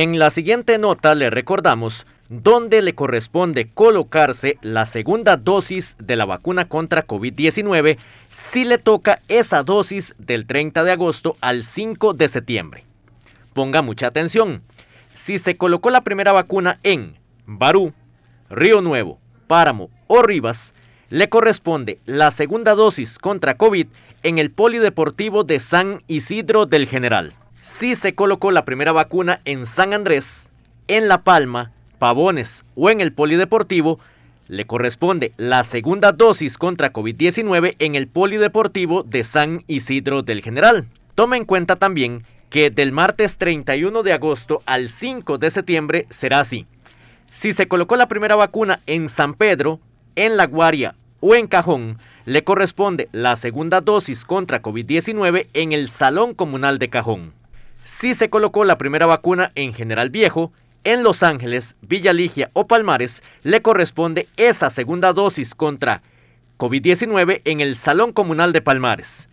En la siguiente nota le recordamos dónde le corresponde colocarse la segunda dosis de la vacuna contra COVID-19 si le toca esa dosis del 30 de agosto al 5 de septiembre. Ponga mucha atención. Si se colocó la primera vacuna en Barú, Río Nuevo, Páramo o Rivas, le corresponde la segunda dosis contra COVID en el Polideportivo de San Isidro del General. Si se colocó la primera vacuna en San Andrés, en La Palma, Pavones o en el Polideportivo, le corresponde la segunda dosis contra COVID-19 en el Polideportivo de San Isidro del General. Toma en cuenta también que del martes 31 de agosto al 5 de septiembre será así. Si se colocó la primera vacuna en San Pedro, en La Guaria o en Cajón, le corresponde la segunda dosis contra COVID-19 en el Salón Comunal de Cajón. Si se colocó la primera vacuna en General Viejo, en Los Ángeles, Villa Ligia o Palmares le corresponde esa segunda dosis contra COVID-19 en el Salón Comunal de Palmares.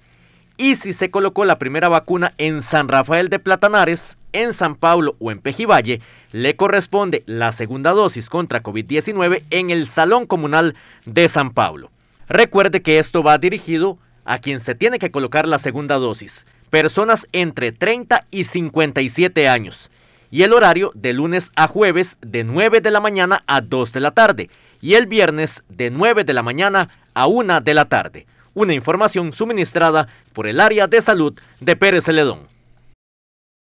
Y si se colocó la primera vacuna en San Rafael de Platanares, en San Pablo o en Pejivalle, le corresponde la segunda dosis contra COVID-19 en el Salón Comunal de San Pablo. Recuerde que esto va dirigido a quien se tiene que colocar la segunda dosis, personas entre 30 y 57 años, y el horario de lunes a jueves de 9 de la mañana a 2 de la tarde, y el viernes de 9 de la mañana a 1 de la tarde. Una información suministrada por el área de salud de Pérez Celedón.